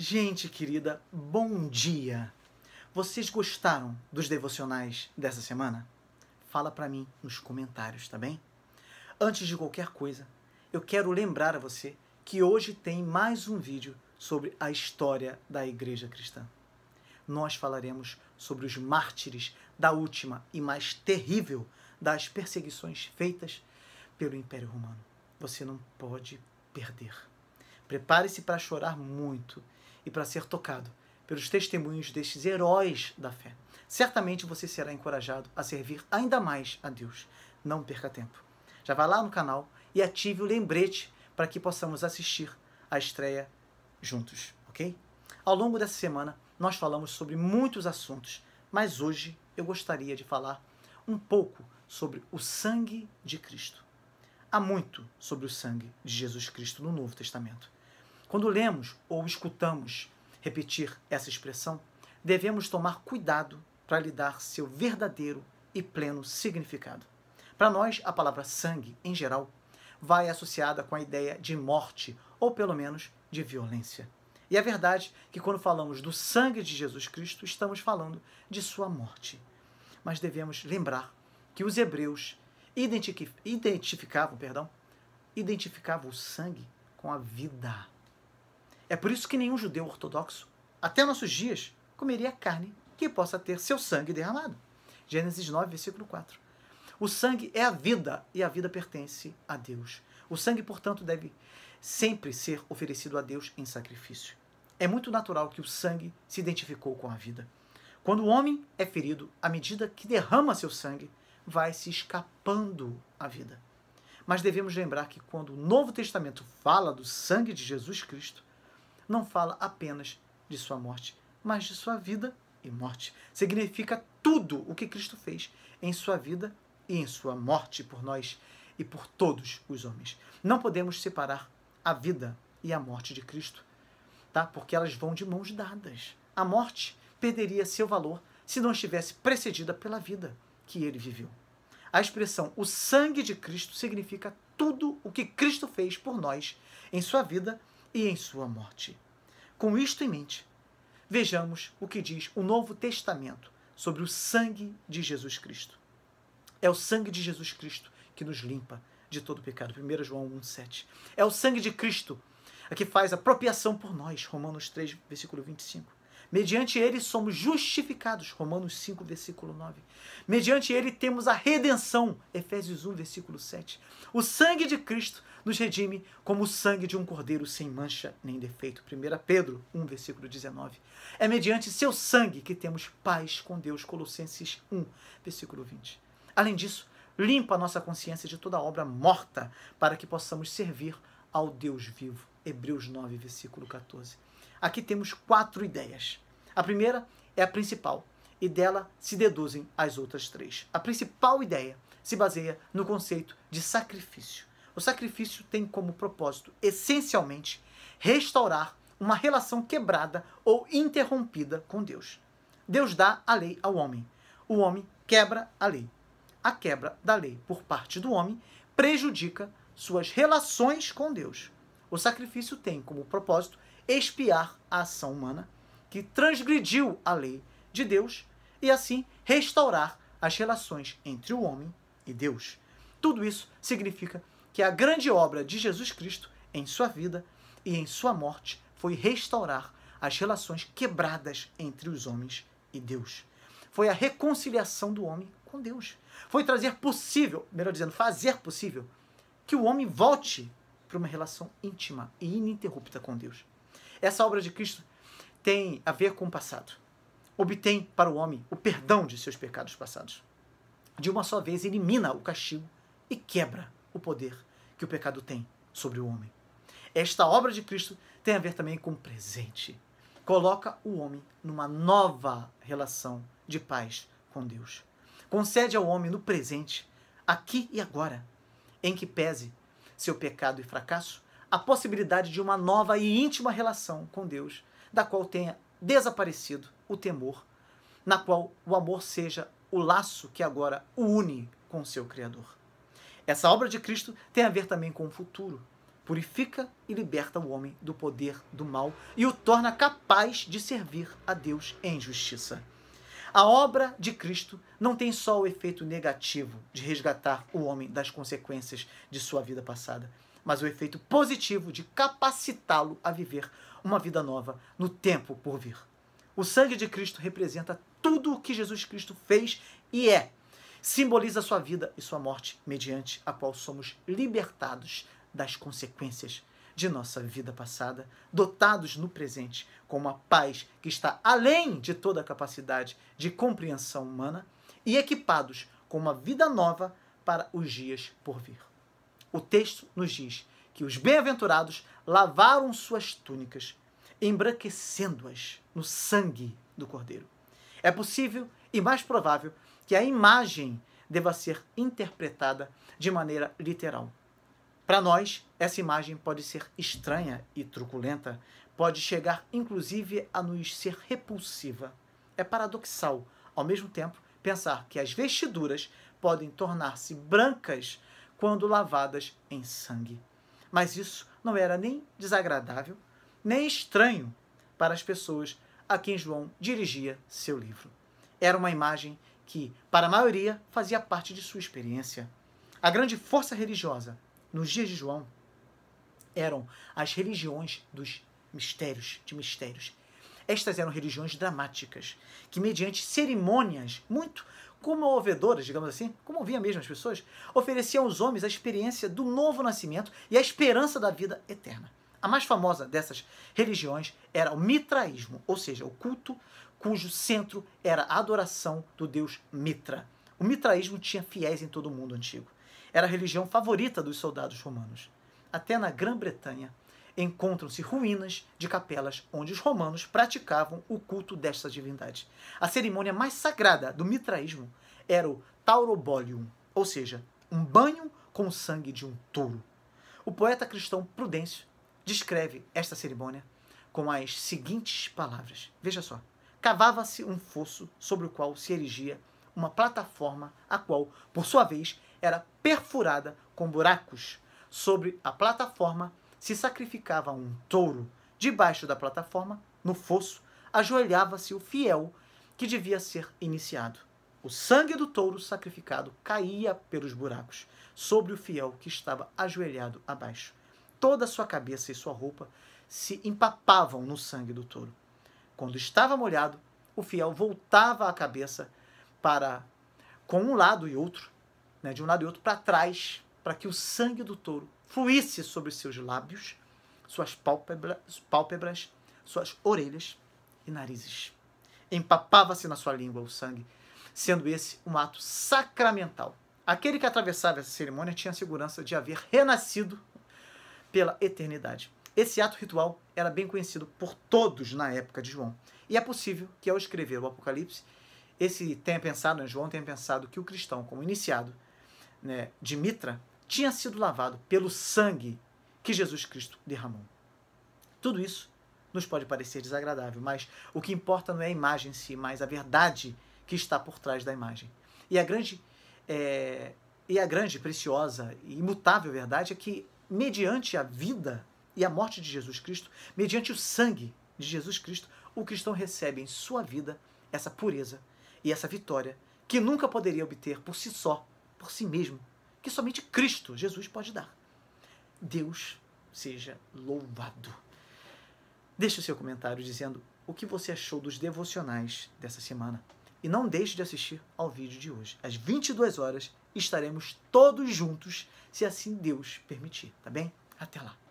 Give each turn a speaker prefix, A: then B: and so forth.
A: Gente querida, bom dia! Vocês gostaram dos devocionais dessa semana? Fala para mim nos comentários, tá bem? Antes de qualquer coisa, eu quero lembrar a você que hoje tem mais um vídeo sobre a história da Igreja Cristã. Nós falaremos sobre os mártires da última e mais terrível das perseguições feitas pelo Império Romano. Você não pode perder. Prepare-se para chorar muito e para ser tocado pelos testemunhos destes heróis da fé. Certamente você será encorajado a servir ainda mais a Deus. Não perca tempo. Já vá lá no canal e ative o lembrete para que possamos assistir a estreia juntos, ok? Ao longo dessa semana, nós falamos sobre muitos assuntos, mas hoje eu gostaria de falar um pouco sobre o sangue de Cristo. Há muito sobre o sangue de Jesus Cristo no Novo Testamento. Quando lemos ou escutamos repetir essa expressão, devemos tomar cuidado para lhe dar seu verdadeiro e pleno significado. Para nós, a palavra sangue, em geral, vai associada com a ideia de morte, ou pelo menos de violência. E é verdade que quando falamos do sangue de Jesus Cristo, estamos falando de sua morte. Mas devemos lembrar que os hebreus identificavam, perdão, identificavam o sangue com a vida. É por isso que nenhum judeu ortodoxo, até nossos dias, comeria carne que possa ter seu sangue derramado. Gênesis 9, versículo 4. O sangue é a vida e a vida pertence a Deus. O sangue, portanto, deve sempre ser oferecido a Deus em sacrifício. É muito natural que o sangue se identificou com a vida. Quando o homem é ferido, à medida que derrama seu sangue, vai se escapando a vida. Mas devemos lembrar que quando o Novo Testamento fala do sangue de Jesus Cristo, não fala apenas de sua morte, mas de sua vida e morte. Significa tudo o que Cristo fez em sua vida e em sua morte por nós e por todos os homens. Não podemos separar a vida e a morte de Cristo, tá? Porque elas vão de mãos dadas. A morte perderia seu valor se não estivesse precedida pela vida que ele viveu. A expressão o sangue de Cristo significa tudo o que Cristo fez por nós em sua vida e em sua morte. Com isto em mente, vejamos o que diz o Novo Testamento sobre o sangue de Jesus Cristo. É o sangue de Jesus Cristo que nos limpa de todo pecado. 1 João 1,7. É o sangue de Cristo a que faz apropriação por nós. Romanos 3, versículo 25. Mediante ele somos justificados. Romanos 5, versículo 9. Mediante ele temos a redenção. Efésios 1, versículo 7. O sangue de Cristo nos redime como o sangue de um cordeiro sem mancha nem defeito. 1 Pedro 1, versículo 19. É mediante seu sangue que temos paz com Deus. Colossenses 1, versículo 20. Além disso, limpa a nossa consciência de toda obra morta para que possamos servir ao Deus vivo. Hebreus 9, versículo 14. Aqui temos quatro ideias. A primeira é a principal, e dela se deduzem as outras três. A principal ideia se baseia no conceito de sacrifício. O sacrifício tem como propósito, essencialmente, restaurar uma relação quebrada ou interrompida com Deus. Deus dá a lei ao homem. O homem quebra a lei. A quebra da lei por parte do homem prejudica suas relações com Deus. O sacrifício tem como propósito expiar a ação humana que transgrediu a lei de Deus e assim restaurar as relações entre o homem e Deus. Tudo isso significa que a grande obra de Jesus Cristo em sua vida e em sua morte foi restaurar as relações quebradas entre os homens e Deus. Foi a reconciliação do homem com Deus. Foi trazer possível, melhor dizendo, fazer possível, que o homem volte para uma relação íntima e ininterrupta com Deus. Essa obra de Cristo tem a ver com o passado. Obtém para o homem o perdão de seus pecados passados. De uma só vez elimina o castigo e quebra o poder que o pecado tem sobre o homem. Esta obra de Cristo tem a ver também com o presente. Coloca o homem numa nova relação de paz com Deus. Concede ao homem no presente, aqui e agora, em que pese seu pecado e fracasso, a possibilidade de uma nova e íntima relação com Deus, da qual tenha desaparecido o temor, na qual o amor seja o laço que agora o une com seu Criador. Essa obra de Cristo tem a ver também com o futuro. Purifica e liberta o homem do poder do mal e o torna capaz de servir a Deus em justiça. A obra de Cristo não tem só o efeito negativo de resgatar o homem das consequências de sua vida passada mas o efeito positivo de capacitá-lo a viver uma vida nova no tempo por vir. O sangue de Cristo representa tudo o que Jesus Cristo fez e é. Simboliza sua vida e sua morte, mediante a qual somos libertados das consequências de nossa vida passada, dotados no presente com uma paz que está além de toda a capacidade de compreensão humana e equipados com uma vida nova para os dias por vir o texto nos diz que os bem-aventurados lavaram suas túnicas, embranquecendo-as no sangue do Cordeiro. É possível e mais provável que a imagem deva ser interpretada de maneira literal. Para nós, essa imagem pode ser estranha e truculenta, pode chegar inclusive a nos ser repulsiva. É paradoxal, ao mesmo tempo, pensar que as vestiduras podem tornar-se brancas quando lavadas em sangue. Mas isso não era nem desagradável, nem estranho para as pessoas a quem João dirigia seu livro. Era uma imagem que, para a maioria, fazia parte de sua experiência. A grande força religiosa nos dias de João eram as religiões dos mistérios, de mistérios. Estas eram religiões dramáticas, que mediante cerimônias muito ouvedoras, digamos assim, comovia mesmo as pessoas, ofereciam aos homens a experiência do novo nascimento e a esperança da vida eterna. A mais famosa dessas religiões era o mitraísmo, ou seja, o culto cujo centro era a adoração do deus Mitra. O mitraísmo tinha fiéis em todo o mundo antigo. Era a religião favorita dos soldados romanos. Até na Grã-Bretanha, encontram-se ruínas de capelas onde os romanos praticavam o culto desta divindade. A cerimônia mais sagrada do mitraísmo era o taurobolium, ou seja, um banho com o sangue de um touro. O poeta cristão Prudêncio descreve esta cerimônia com as seguintes palavras. Veja só. Cavava-se um fosso sobre o qual se erigia uma plataforma, a qual, por sua vez, era perfurada com buracos. Sobre a plataforma se sacrificava um touro debaixo da plataforma, no fosso, ajoelhava-se o fiel que devia ser iniciado. O sangue do touro sacrificado caía pelos buracos sobre o fiel que estava ajoelhado abaixo. Toda sua cabeça e sua roupa se empapavam no sangue do touro. Quando estava molhado, o fiel voltava a cabeça para com um lado e outro, né, de um lado e outro para trás, para que o sangue do touro fluísse sobre seus lábios, suas pálpebras, pálpebras suas orelhas e narizes. Empapava-se na sua língua o sangue, sendo esse um ato sacramental. Aquele que atravessava essa cerimônia tinha a segurança de haver renascido pela eternidade. Esse ato ritual era bem conhecido por todos na época de João. E é possível que, ao escrever o Apocalipse, esse tenha pensado, né, João tenha pensado que o cristão, como iniciado né, de Mitra, tinha sido lavado pelo sangue que Jesus Cristo derramou. Tudo isso nos pode parecer desagradável, mas o que importa não é a imagem em si, mas a verdade que está por trás da imagem. E a grande, é, e a grande, preciosa e imutável verdade é que, mediante a vida e a morte de Jesus Cristo, mediante o sangue de Jesus Cristo, o cristão recebe em sua vida essa pureza e essa vitória que nunca poderia obter por si só, por si mesmo, que somente Cristo, Jesus, pode dar. Deus seja louvado. Deixe o seu comentário dizendo o que você achou dos devocionais dessa semana. E não deixe de assistir ao vídeo de hoje. Às 22 horas estaremos todos juntos, se assim Deus permitir, tá bem? Até lá.